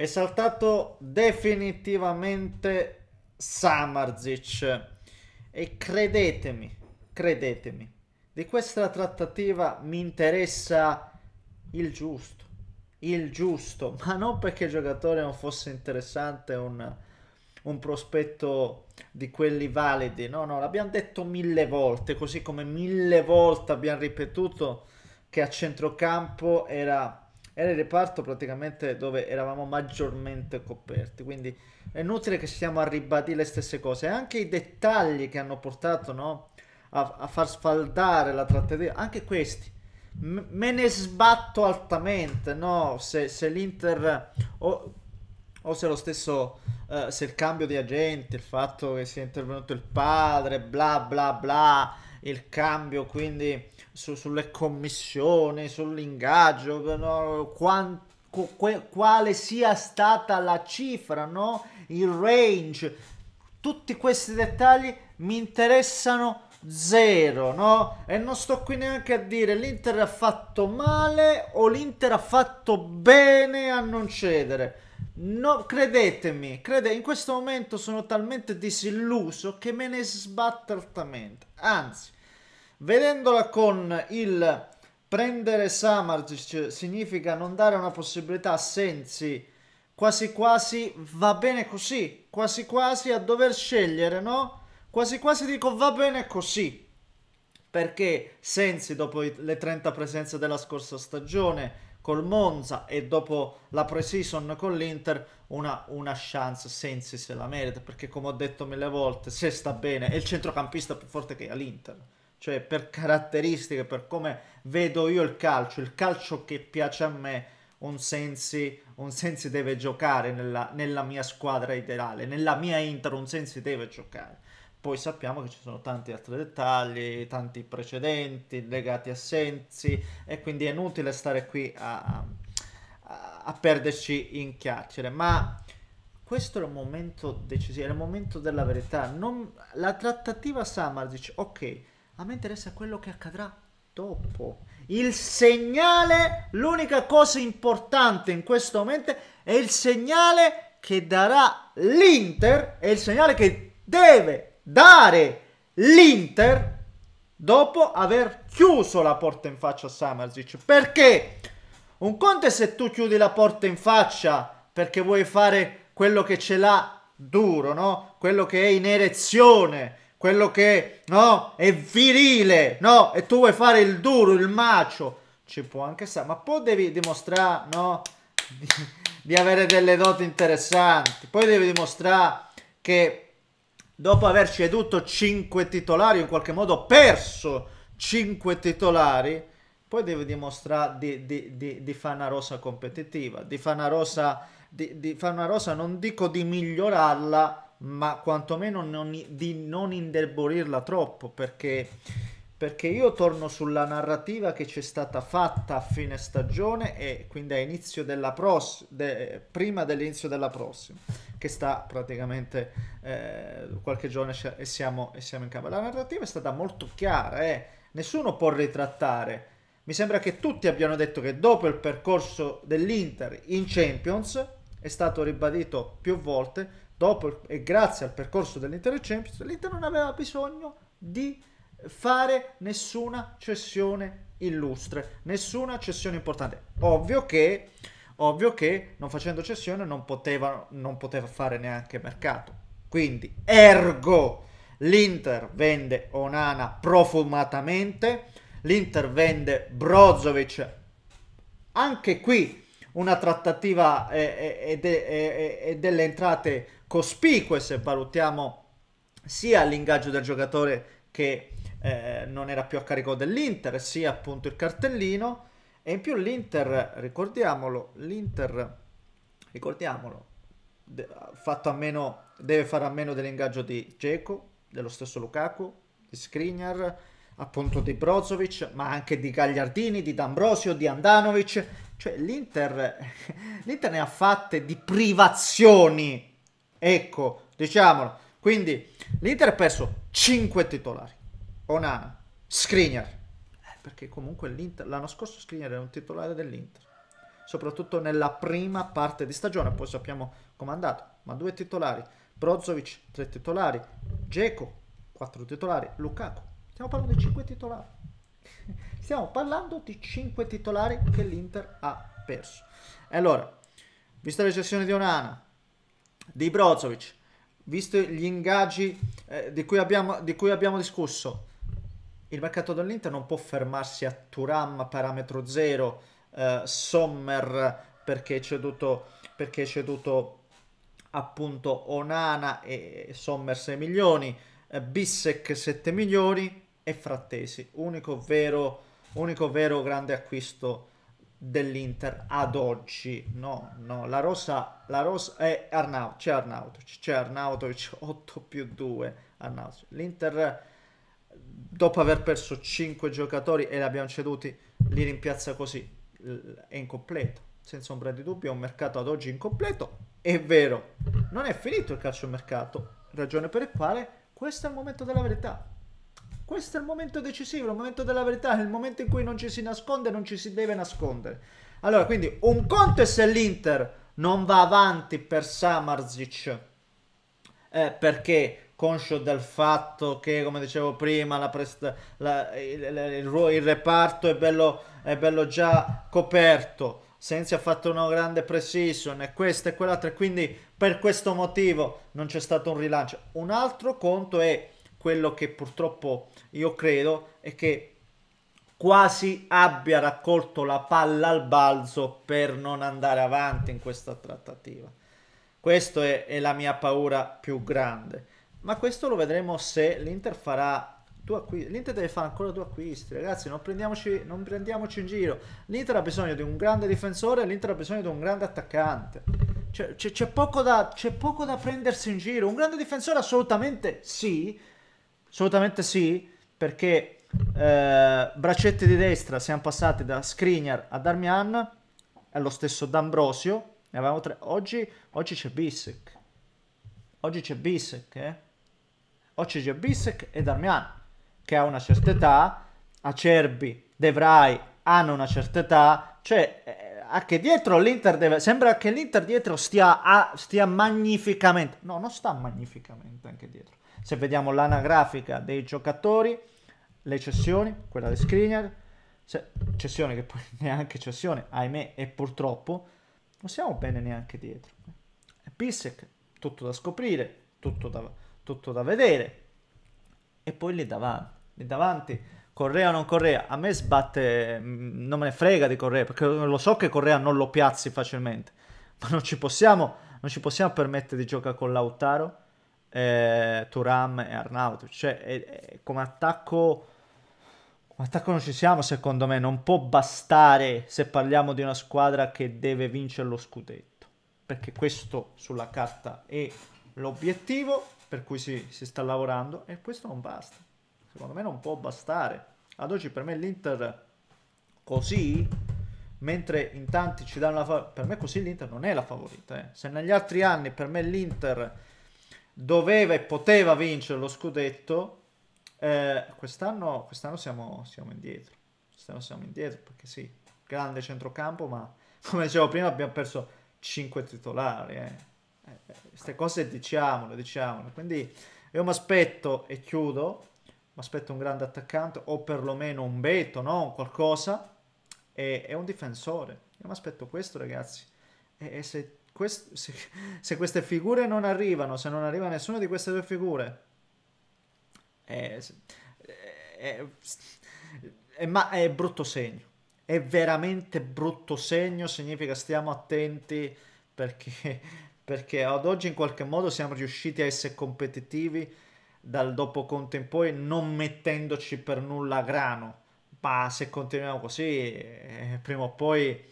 È saltato definitivamente Samarzic. E credetemi, credetemi, di questa trattativa mi interessa il giusto. Il giusto, ma non perché il giocatore non fosse interessante un, un prospetto di quelli validi. No, no, l'abbiamo detto mille volte, così come mille volte abbiamo ripetuto che a centrocampo era era il reparto praticamente dove eravamo maggiormente coperti, quindi è inutile che stiamo a ribadire le stesse cose, anche i dettagli che hanno portato no, a, a, far sfaldare la trattativa, anche questi, me ne sbatto altamente, no, se, se l'Inter o, o, se lo stesso, uh, se il cambio di agenti, il fatto che sia intervenuto il padre, bla bla bla, il cambio, quindi su, sulle commissioni, sull'ingaggio, no? Quanto quale sia stata la cifra, no? il range, tutti questi dettagli mi interessano zero, no? E non sto qui neanche a dire l'Inter ha fatto male o l'Inter ha fatto bene a non cedere. No, credetemi, crede, in questo momento sono talmente disilluso che me ne sbatto altamente. Anzi, Vedendola con il prendere Samardzic significa non dare una possibilità a Sensi, quasi quasi va bene così, quasi quasi a dover scegliere, no? Quasi quasi dico va bene così, perché Sensi dopo le 30 presenze della scorsa stagione col Monza e dopo la pre-season con l'Inter una, una, chance Sensi se la merita perché come ho detto mille volte se sta bene è il centrocampista più forte che ha l'Inter cioè per caratteristiche, per come vedo io il calcio, il calcio che piace a me, un Sensi, un sensi deve giocare nella, nella mia squadra ideale, nella mia Inter un Sensi deve giocare. Poi sappiamo che ci sono tanti altri dettagli, tanti precedenti legati a Sensi e quindi è inutile stare qui a, a, a perderci in chiacchiere. Ma questo è il momento decisivo, è il momento della verità. Non, la trattativa Samardic, ok, a me interessa quello che accadrà dopo. Il segnale, l'unica cosa importante in questo momento è il segnale che darà l'Inter, è il segnale che deve dare l'Inter dopo aver chiuso la porta in faccia a Samarzic. Perché un conto è se tu chiudi la porta in faccia perché vuoi fare quello che ce l'ha duro, no? Quello che è in erezione, quello che no, è virile, no, e tu vuoi fare il duro, il macio, ci può anche stare, ma poi devi dimostrare, no, di, di avere delle doti interessanti, poi devi dimostrare che dopo aver ceduto 5 titolari, in qualche modo perso 5 titolari, poi devi dimostrare di, di, di, di fare una rosa competitiva, di fare una rosa, di, di fare una rosa, non dico di migliorarla, ma quantomeno non, di non indebolirla troppo perché, perché io torno sulla narrativa che ci è stata fatta a fine stagione e quindi a inizio della prossima, de, prima dell'inizio della prossima, che sta praticamente eh, qualche giorno e siamo, e siamo in campo. La narrativa è stata molto chiara, eh? nessuno può ritrattare. Mi sembra che tutti abbiano detto che dopo il percorso dell'Inter in Champions è stato ribadito più volte dopo e grazie al percorso dell'intero Champions, l'Inter non aveva bisogno di fare nessuna cessione illustre, nessuna cessione importante. Ovvio che, ovvio che non facendo cessione non poteva, non poteva fare neanche mercato. Quindi, ergo, l'Inter vende Onana profumatamente, l'Inter vende Brozovic anche qui una trattativa e, e, e delle entrate cospicue se valutiamo sia l'ingaggio del giocatore che eh, non era più a carico dell'Inter, sia appunto il cartellino e in più l'Inter, ricordiamolo, l'Inter, ricordiamolo, de- meno, deve fare a meno dell'ingaggio di Dzeko, dello stesso Lukaku, di Skriniar, appunto di Brozovic, ma anche di Gagliardini, di D'Ambrosio, di Andanovic, cioè, l'Inter, l'Inter ne ha fatte di privazioni. Ecco, diciamolo. Quindi, l'Inter ha perso 5 titolari. Onana, Skriniar. Eh, perché comunque l'anno scorso Skriniar era un titolare dell'Inter. Soprattutto nella prima parte di stagione. Poi sappiamo com'è andato. Ma due titolari. Brozovic, tre titolari. Geco, quattro titolari. Lukaku. Stiamo parlando di 5 titolari. Stiamo parlando di 5 titolari che l'Inter ha perso. E allora, vista la cessione di Onana, di Brozovic, visto gli ingaggi eh, di, cui abbiamo, di, cui abbiamo, discusso, il mercato dell'Inter non può fermarsi a Turam parametro zero, eh, Sommer perché è ceduto, perché è ceduto appunto Onana e Sommer 6 milioni, eh, Bissek 7 milioni, e Frattesi, unico vero, unico vero grande acquisto dell'Inter ad oggi. No, no, la rosa, la rosa è eh, Arnaut, c'è Arnautovic, c'è Arnautovic 8 più 2. Arnautovic. L'Inter, dopo aver perso 5 giocatori e li abbiamo ceduti, li rimpiazza così. È incompleto, senza ombra di dubbio, è un mercato ad oggi incompleto. È vero, non è finito il calcio mercato, ragione per la quale questo è il momento della verità. Questo è il momento decisivo, il momento della verità, il momento in cui non ci si nasconde, non ci si deve nascondere. Allora, quindi un conto è se l'Inter non va avanti per Samarzic eh, perché conscio del fatto che, come dicevo prima, la presta, la, il, il, il, reparto è bello, è bello già coperto. Senza ha fatto una grande precision e questo e quell'altro, e quindi per questo motivo non c'è stato un rilancio. Un altro conto è quello che purtroppo io credo è che quasi abbia raccolto la palla al balzo per non andare avanti in questa trattativa. Questa è, è la mia paura più grande. Ma questo lo vedremo se l'Inter farà L'Inter deve fare ancora due acquisti, ragazzi. Non prendiamoci, non prendiamoci in giro. L'Inter ha bisogno di un grande difensore, l'Inter ha bisogno di un grande attaccante. C'è, poco da, c'è poco da prendersi in giro. Un grande difensore, assolutamente sì. Assolutamente sì, perché eh, braccetti di destra siamo passati da Skriniar a Darmian, è lo stesso D'Ambrosio, ne avevamo tre. Oggi, oggi c'è Bissek. Oggi c'è Bissek, eh? Oggi c'è Bissek e Darmian, che ha una certa età, Acerbi, Devrai hanno una certa età, cioè... Eh, anche dietro l'Inter deve... Sembra che l'Inter dietro stia, a, stia magnificamente... No, non sta magnificamente anche dietro se vediamo l'anagrafica dei giocatori, le cessioni, quella di Skriniar, cessione che poi neanche cessione, ahimè e purtroppo, non siamo bene neanche dietro. Pissek, tutto da scoprire, tutto da, tutto da vedere. E poi lì davanti, lì davanti, Correa o non Correa, a me sbatte, mm, non me ne frega di Correa, perché lo so che Correa non lo piazzi facilmente, ma non ci possiamo, non ci possiamo permettere di giocare con Lautaro eh, Turam e Arnaut. Cioè, è, è, come attacco... Come attacco non ci siamo, secondo me. Non può bastare se parliamo di una squadra che deve vincere lo scudetto. Perché questo sulla carta è l'obiettivo per cui si, si sta lavorando e questo non basta. Secondo me non può bastare. Ad oggi per me l'Inter così mentre in tanti ci danno la favorita. Per me così l'Inter non è la favorita. Eh. Se negli altri anni per me l'Inter doveva e poteva vincere lo scudetto, eh, quest'anno, quest'anno siamo, siamo, indietro. Quest'anno siamo indietro perché sì, grande centrocampo, ma come dicevo prima abbiamo perso 5 titolari. Eh. Eh, eh. Queste cose diciamole, diciamole. Quindi io mi aspetto, e chiudo, mi aspetto un grande attaccante o perlomeno un Beto, no? qualcosa, e, e un difensore. Io mi aspetto questo, ragazzi. E, e se quest- se, se, queste figure non arrivano, se non arriva nessuna di queste due figure, è, è, è, ma- è brutto segno. È veramente brutto segno, significa stiamo attenti perché, perché ad oggi in qualche modo siamo riusciti a essere competitivi dal dopo Conte in poi non mettendoci per nulla grano ma se continuiamo così eh, prima o poi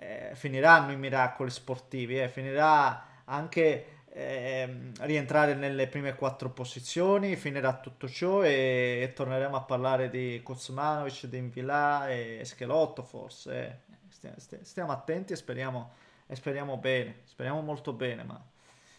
eh, finiranno i miracoli sportivi, eh, finirà anche eh, rientrare nelle prime quattro posizioni, finirà tutto ciò e, e torneremo a parlare di Kuzmanovic, di Invila e Schelotto forse. Eh. Stiamo, stiamo attenti e speriamo, e speriamo bene, speriamo molto bene, ma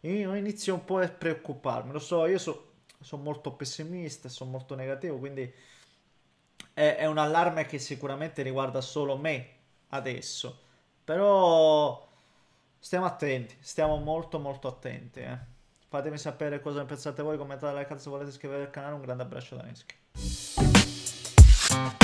io inizio un po' a preoccuparmi, lo so, io sono molto pessimista, sono molto negativo, quindi è, è un allarme che sicuramente riguarda solo me adesso però stiamo attenti, stiamo molto molto attenti. Eh. Fatemi sapere cosa ne pensate voi, commentate, like, se volete iscrivervi al canale, un grande abbraccio da Neschi.